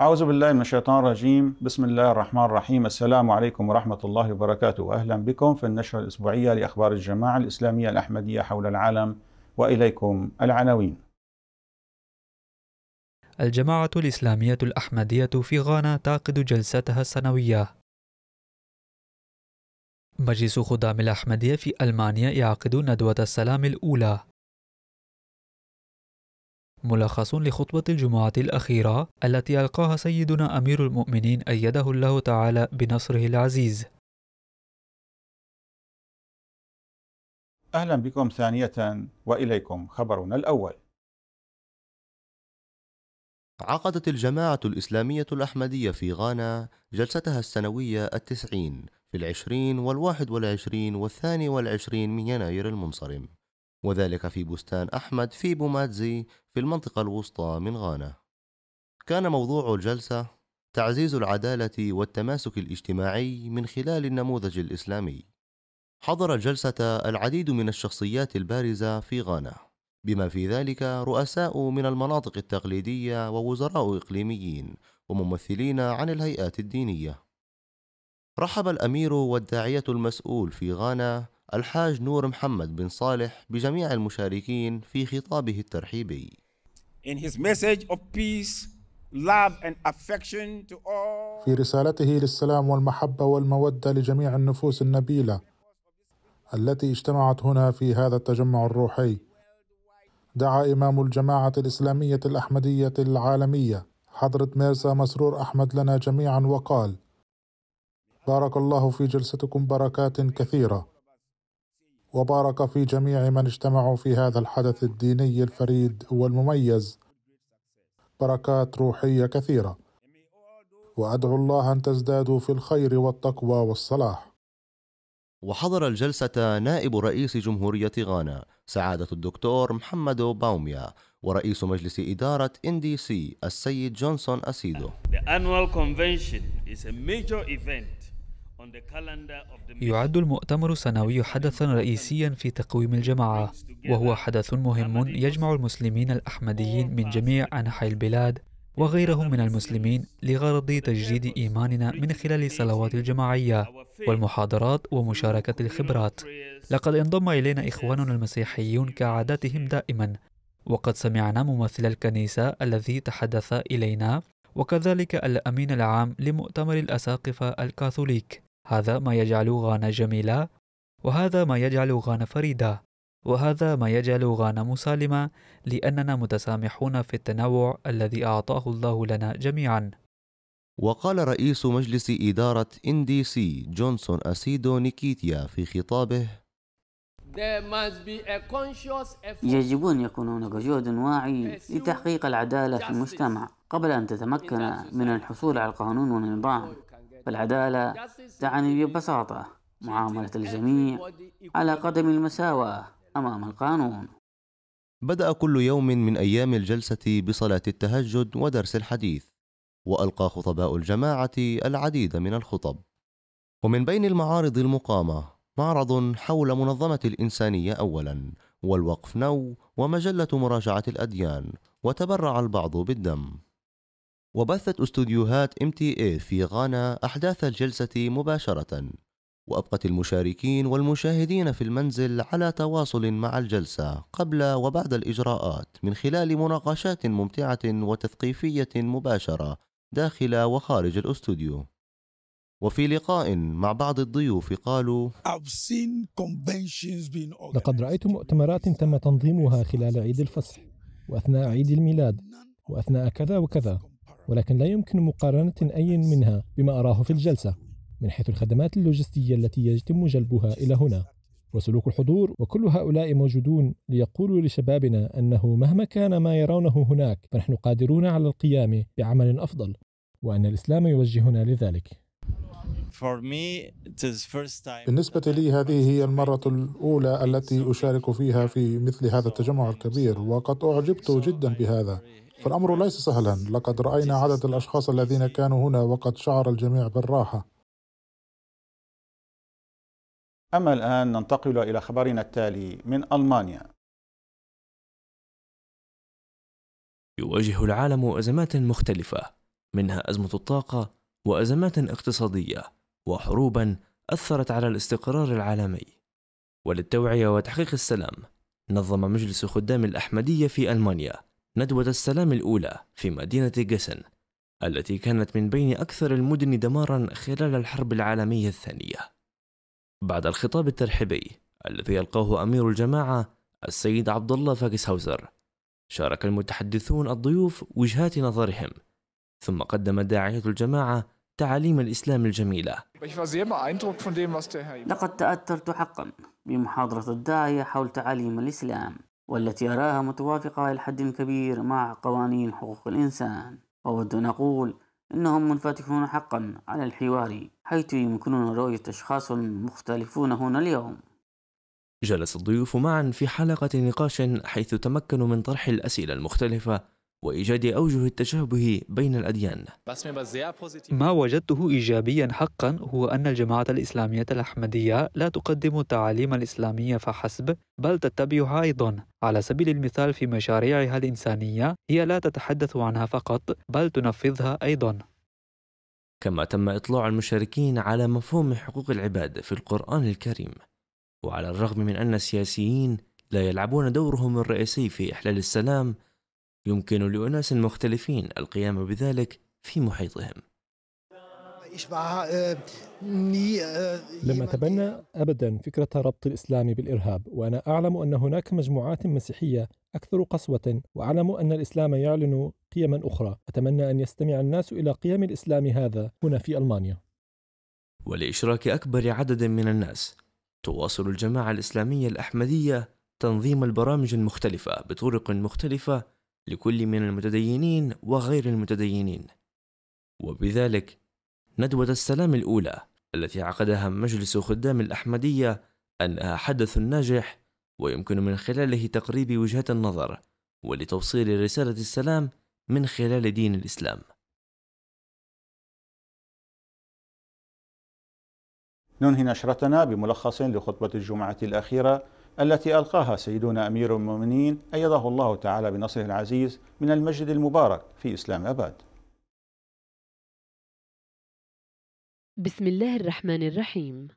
أعوذ بالله من الشيطان الرجيم بسم الله الرحمن الرحيم السلام عليكم ورحمة الله وبركاته أهلا بكم في النشرة الأسبوعية لأخبار الجماعة الإسلامية الأحمدية حول العالم وإليكم العناوين الجماعة الإسلامية الأحمدية في غانا تعقد جلستها السنوية مجلس خدام الأحمدية في ألمانيا يعقد ندوة السلام الأولى ملخص لخطبة الجمعة الأخيرة التي ألقاها سيدنا أمير المؤمنين أيده الله تعالى بنصره العزيز. أهلا بكم ثانية وإليكم خبرنا الأول. عقدت الجماعة الإسلامية الأحمدية في غانا جلستها السنوية التسعين في العشرين والواحد والعشرين والثاني والعشرين من يناير المنصرم وذلك في بستان أحمد في بوماتزي في المنطقة الوسطى من غانا. كان موضوع الجلسة تعزيز العدالة والتماسك الاجتماعي من خلال النموذج الإسلامي. حضر الجلسة العديد من الشخصيات البارزة في غانا، بما في ذلك رؤساء من المناطق التقليدية ووزراء إقليميين وممثلين عن الهيئات الدينية. رحب الأمير والداعية المسؤول في غانا الحاج نور محمد بن صالح بجميع المشاركين في خطابه الترحيبي. In his message of peace, love and affection to all في رسالته للسلام والمحبة والمودة لجميع النفوس النبيلة التي اجتمعت هنا في هذا التجمع الروحي. دعا إمام الجماعة الإسلامية الأحمدية العالمية حضرة ميرزا مسرور أحمد لنا جميعا وقال: بارك الله في جلستكم بركات كثيرة. وبارك في جميع من اجتمعوا في هذا الحدث الديني الفريد والمميز بركات روحيه كثيره وادعو الله ان تزدادوا في الخير والتقوى والصلاح وحضر الجلسة نائب رئيس جمهورية غانا سعادة الدكتور محمد باوميا ورئيس مجلس إدارة إن دي سي السيد جونسون أسيدو. The annual convention is a major event يعد المؤتمر السنوي حدثا رئيسيا في تقويم الجماعة وهو حدث مهم يجمع المسلمين الأحمديين من جميع أنحاء البلاد وغيرهم من المسلمين لغرض تجديد إيماننا من خلال الصلوات الجماعية والمحاضرات ومشاركة الخبرات لقد انضم إلينا إخواننا المسيحيون كعاداتهم دائما وقد سمعنا ممثل الكنيسة الذي تحدث إلينا وكذلك الأمين العام لمؤتمر الأساقفة الكاثوليك هذا ما يجعل غانا جميلة وهذا ما يجعل غانا فريدة وهذا ما يجعل غانا مسالمة لأننا متسامحون في التنوع الذي أعطاه الله لنا جميعا وقال رئيس مجلس إدارة إن دي سي جونسون أسيدو نيكيتيا في خطابه يجب أن يكون هناك جهد واعي لتحقيق العدالة في المجتمع قبل أن تتمكن من الحصول على القانون والنظام فالعدالة تعني ببساطة معاملة الجميع على قدم المساواة أمام القانون بدأ كل يوم من أيام الجلسة بصلاة التهجد ودرس الحديث وألقى خطباء الجماعة العديد من الخطب ومن بين المعارض المقامة معرض حول منظمة الإنسانية أولا والوقف نو ومجلة مراجعة الأديان وتبرع البعض بالدم وبثت استوديوهات ام تي اي في غانا أحداث الجلسة مباشرة وأبقت المشاركين والمشاهدين في المنزل على تواصل مع الجلسة قبل وبعد الإجراءات من خلال مناقشات ممتعة وتثقيفية مباشرة داخل وخارج الاستوديو وفي لقاء مع بعض الضيوف قالوا لقد رأيت مؤتمرات تم تنظيمها خلال عيد الفصح وأثناء عيد الميلاد وأثناء كذا وكذا ولكن لا يمكن مقارنة أي منها بما أراه في الجلسة من حيث الخدمات اللوجستية التي يتم جلبها إلى هنا وسلوك الحضور وكل هؤلاء موجودون ليقولوا لشبابنا أنه مهما كان ما يرونه هناك فنحن قادرون على القيام بعمل أفضل وأن الإسلام يوجهنا لذلك بالنسبة لي هذه هي المرة الأولى التي أشارك فيها في مثل هذا التجمع الكبير وقد أعجبت جدا بهذا فالأمر ليس سهلا لقد رأينا عدد الأشخاص الذين كانوا هنا وقد شعر الجميع بالراحة أما الآن ننتقل إلى خبرنا التالي من ألمانيا يواجه العالم أزمات مختلفة منها أزمة الطاقة وأزمات اقتصادية وحروبا أثرت على الاستقرار العالمي وللتوعية وتحقيق السلام نظم مجلس خدام الأحمدية في ألمانيا ندوة السلام الأولى في مدينة جسن التي كانت من بين أكثر المدن دمارا خلال الحرب العالمية الثانية بعد الخطاب الترحيبي الذي يلقاه أمير الجماعة السيد عبد الله فاكسهاوزر شارك المتحدثون الضيوف وجهات نظرهم ثم قدم داعية الجماعة تعاليم الإسلام الجميلة لقد تأثرت حقا بمحاضرة الداعية حول تعاليم الإسلام والتي أراها متوافقة إلى حد كبير مع قوانين حقوق الإنسان أود أن أقول إنهم منفتحون حقا على الحوار حيث يمكننا رؤية أشخاص مختلفون هنا اليوم جلس الضيوف معا في حلقة نقاش حيث تمكنوا من طرح الأسئلة المختلفة وإيجاد أوجه التشابه بين الأديان ما وجدته إيجابيا حقا هو أن الجماعة الإسلامية الأحمدية لا تقدم التعاليم الإسلامية فحسب بل تتبعها أيضا على سبيل المثال في مشاريعها الإنسانية هي لا تتحدث عنها فقط بل تنفذها أيضا كما تم إطلاع المشاركين على مفهوم حقوق العباد في القرآن الكريم وعلى الرغم من أن السياسيين لا يلعبون دورهم الرئيسي في إحلال السلام يمكن لأناس مختلفين القيام بذلك في محيطهم آه، آه، لم أتبنى أبدا فكرة ربط الإسلام بالإرهاب وأنا أعلم أن هناك مجموعات مسيحية أكثر قسوة وأعلم أن الإسلام يعلن قيما أخرى أتمنى أن يستمع الناس إلى قيم الإسلام هذا هنا في ألمانيا ولإشراك أكبر عدد من الناس تواصل الجماعة الإسلامية الأحمدية تنظيم البرامج المختلفة بطرق مختلفة لكل من المتدينين وغير المتدينين وبذلك ندوة السلام الأولى التي عقدها مجلس خدام الأحمدية أنها حدث ناجح ويمكن من خلاله تقريب وجهة النظر ولتوصيل رسالة السلام من خلال دين الإسلام. ننهي نشرتنا بملخص لخطبة الجمعة الأخيرة التي ألقاها سيدنا أمير المؤمنين أيده الله تعالى بنصره العزيز من المسجد المبارك في إسلام أباد بسم الله الرحمن الرحيم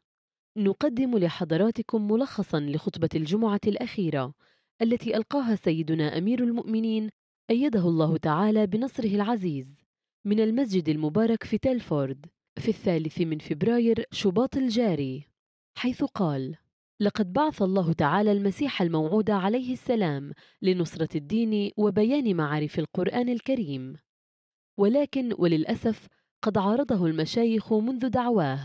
نقدم لحضراتكم ملخصا لخطبة الجمعة الأخيرة التي ألقاها سيدنا أمير المؤمنين أيده الله تعالى بنصره العزيز من المسجد المبارك في تلفورد في الثالث من فبراير شباط الجاري حيث قال لقد بعث الله تعالى المسيح الموعود عليه السلام لنصرة الدين وبيان معارف القرآن الكريم، ولكن وللأسف قد عارضه المشايخ منذ دعواه،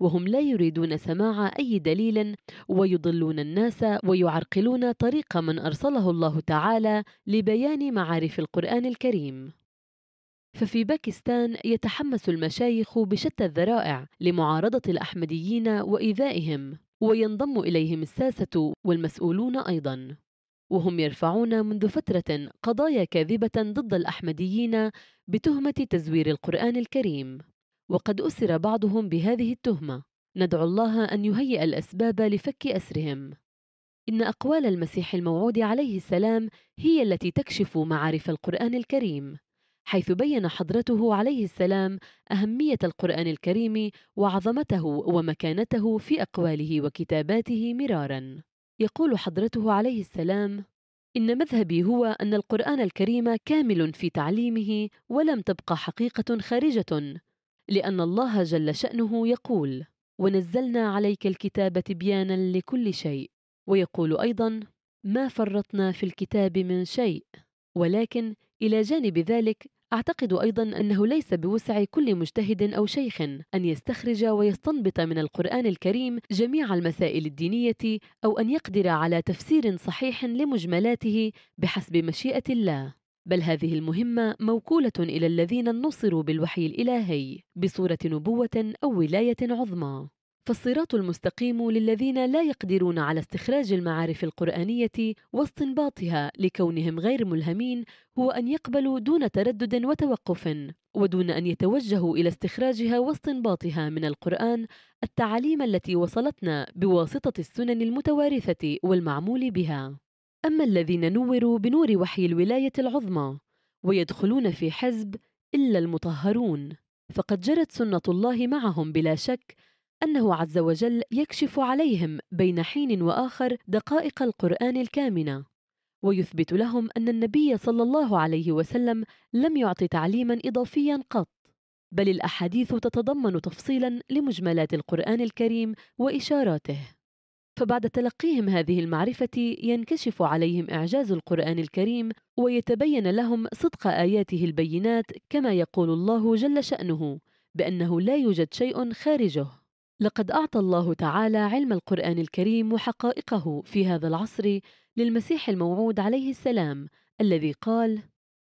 وهم لا يريدون سماع أي دليل ويضلون الناس ويعرقلون طريق من أرسله الله تعالى لبيان معارف القرآن الكريم. ففي باكستان يتحمس المشايخ بشتى الذرائع لمعارضة الأحمديين وإيذائهم، وينضم إليهم الساسة والمسؤولون أيضاً وهم يرفعون منذ فترة قضايا كاذبة ضد الأحمديين بتهمة تزوير القرآن الكريم وقد أسر بعضهم بهذه التهمة ندعو الله أن يهيئ الأسباب لفك أسرهم إن أقوال المسيح الموعود عليه السلام هي التي تكشف معارف القرآن الكريم حيث بين حضرته عليه السلام أهمية القرآن الكريم وعظمته ومكانته في أقواله وكتاباته مرارا يقول حضرته عليه السلام إن مذهبي هو أن القرآن الكريم كامل في تعليمه ولم تبقى حقيقة خارجة لأن الله جل شأنه يقول ونزلنا عليك الكتاب تبيانا لكل شيء ويقول أيضا ما فرطنا في الكتاب من شيء ولكن إلى جانب ذلك أعتقد أيضا أنه ليس بوسع كل مجتهد أو شيخ أن يستخرج ويستنبط من القرآن الكريم جميع المسائل الدينية أو أن يقدر على تفسير صحيح لمجملاته بحسب مشيئة الله بل هذه المهمة موكولة إلى الذين نصروا بالوحي الإلهي بصورة نبوة أو ولاية عظمى فالصراط المستقيم للذين لا يقدرون على استخراج المعارف القرآنية واستنباطها لكونهم غير ملهمين هو أن يقبلوا دون تردد وتوقف ودون أن يتوجهوا إلى استخراجها واستنباطها من القرآن التعاليم التي وصلتنا بواسطة السنن المتوارثة والمعمول بها. أما الذين نوروا بنور وحي الولاية العظمى ويدخلون في حزب إلا المطهرون فقد جرت سنة الله معهم بلا شك أنه عز وجل يكشف عليهم بين حين وآخر دقائق القرآن الكامنة ويثبت لهم أن النبي صلى الله عليه وسلم لم يعط تعليما إضافيا قط بل الأحاديث تتضمن تفصيلا لمجملات القرآن الكريم وإشاراته فبعد تلقيهم هذه المعرفة ينكشف عليهم إعجاز القرآن الكريم ويتبين لهم صدق آياته البينات كما يقول الله جل شأنه بأنه لا يوجد شيء خارجه لقد أعطى الله تعالى علم القرآن الكريم وحقائقه في هذا العصر للمسيح الموعود عليه السلام الذي قال: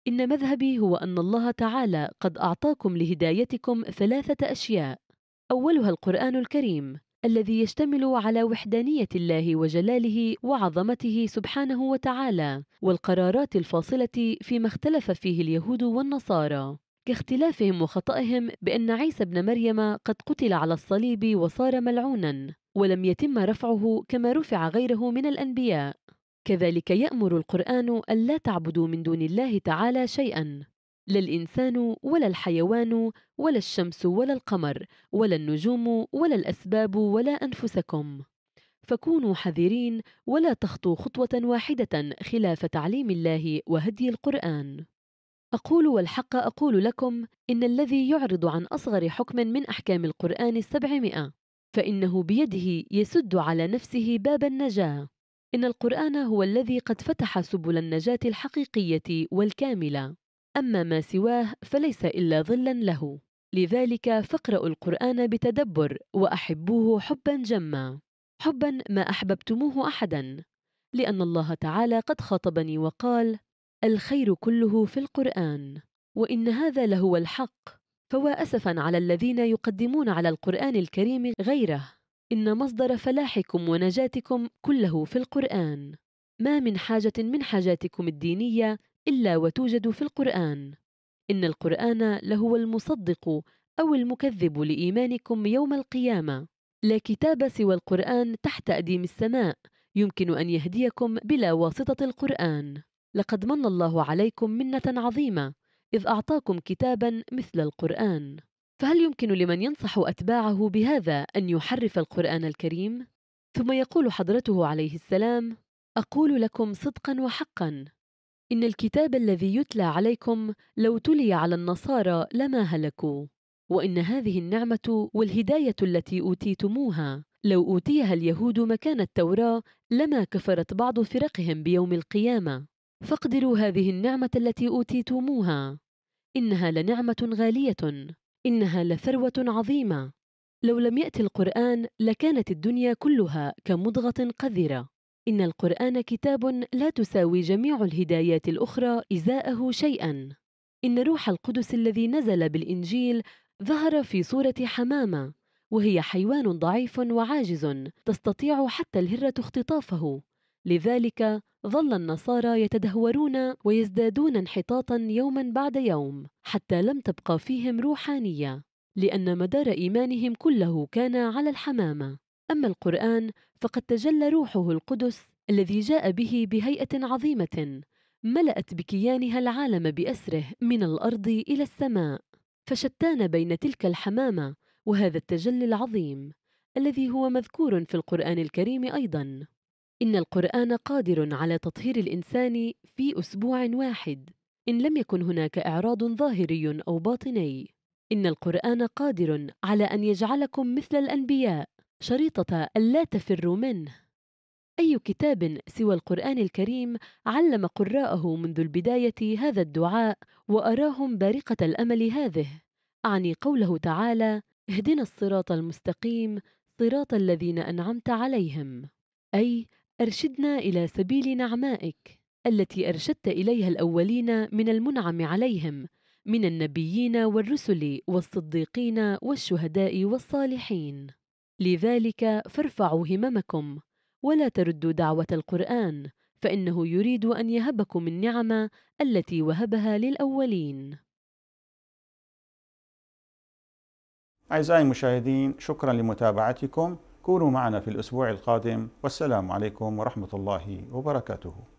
إن مذهبي هو أن الله تعالى قد أعطاكم لهدايتكم ثلاثة أشياء، أولها القرآن الكريم الذي يشتمل على وحدانية الله وجلاله وعظمته سبحانه وتعالى، والقرارات الفاصلة فيما اختلف فيه اليهود والنصارى، كاختلافهم وخطأهم بأن عيسى بن مريم قد قتل على الصليب وصار ملعونا ولم يتم رفعه كما رفع غيره من الأنبياء كذلك يأمر القرآن ألا تعبدوا من دون الله تعالى شيئا لا الإنسان ولا الحيوان ولا الشمس ولا القمر ولا النجوم ولا الأسباب ولا أنفسكم فكونوا حذرين ولا تخطوا خطوة واحدة خلاف تعليم الله وهدي القرآن أقول والحق أقول لكم إن الذي يعرض عن أصغر حكم من أحكام القرآن السبعمائة فإنه بيده يسد على نفسه باب النجاة إن القرآن هو الذي قد فتح سبل النجاة الحقيقية والكاملة أما ما سواه فليس إلا ظلا له لذلك فاقرأوا القرآن بتدبر وأحبوه حبا جما حبا ما أحببتموه أحدا لأن الله تعالى قد خاطبني وقال الخير كله في القرآن وإن هذا لهو الحق فوا اسفا على الذين يقدمون على القرآن الكريم غيره إن مصدر فلاحكم ونجاتكم كله في القرآن ما من حاجة من حاجاتكم الدينية إلا وتوجد في القرآن إن القرآن لهو المصدق أو المكذب لإيمانكم يوم القيامة لا كتاب سوى القرآن تحت أديم السماء يمكن أن يهديكم بلا واسطة القرآن لقد من الله عليكم منة عظيمة إذ أعطاكم كتابا مثل القرآن فهل يمكن لمن ينصح أتباعه بهذا أن يحرف القرآن الكريم؟ ثم يقول حضرته عليه السلام أقول لكم صدقا وحقا إن الكتاب الذي يتلى عليكم لو تلي على النصارى لما هلكوا وإن هذه النعمة والهداية التي أوتيتموها لو أوتيها اليهود مكان التوراة لما كفرت بعض فرقهم بيوم القيامة فاقدروا هذه النعمة التي أوتيتموها إنها لنعمة غالية إنها لثروة عظيمة لو لم يأتي القرآن لكانت الدنيا كلها كمضغة قذرة إن القرآن كتاب لا تساوي جميع الهدايات الأخرى إزاءه شيئا إن روح القدس الذي نزل بالإنجيل ظهر في صورة حمامة وهي حيوان ضعيف وعاجز تستطيع حتى الهرة اختطافه لذلك ظل النصارى يتدهورون ويزدادون انحطاطا يوما بعد يوم حتى لم تبقى فيهم روحانيه لان مدار ايمانهم كله كان على الحمامه اما القران فقد تجلى روحه القدس الذي جاء به بهيئه عظيمه ملأت بكيانها العالم بأسره من الأرض إلى السماء، فشتان بين تلك الحمامة وهذا التجلي العظيم، الذي هو مذكور في القرآن الكريم أيضًا. إن القرآن قادر على تطهير الإنسان في أسبوع واحد إن لم يكن هناك إعراض ظاهري أو باطني. إن القرآن قادر على أن يجعلكم مثل الأنبياء شريطة ألا تفروا منه. أي كتاب سوى القرآن الكريم علم قراءه منذ البداية هذا الدعاء وأراهم بارقة الأمل هذه، أعني قوله تعالى: اهدنا الصراط المستقيم صراط الذين أنعمت عليهم، أي أرشدنا إلى سبيل نعمائك التي أرشدت إليها الأولين من المنعم عليهم من النبيين والرسل والصديقين والشهداء والصالحين لذلك فارفعوا هممكم ولا تردوا دعوة القرآن فإنه يريد أن يهبكم النعمة التي وهبها للأولين أعزائي المشاهدين شكرا لمتابعتكم كونوا معنا في الأسبوع القادم والسلام عليكم ورحمة الله وبركاته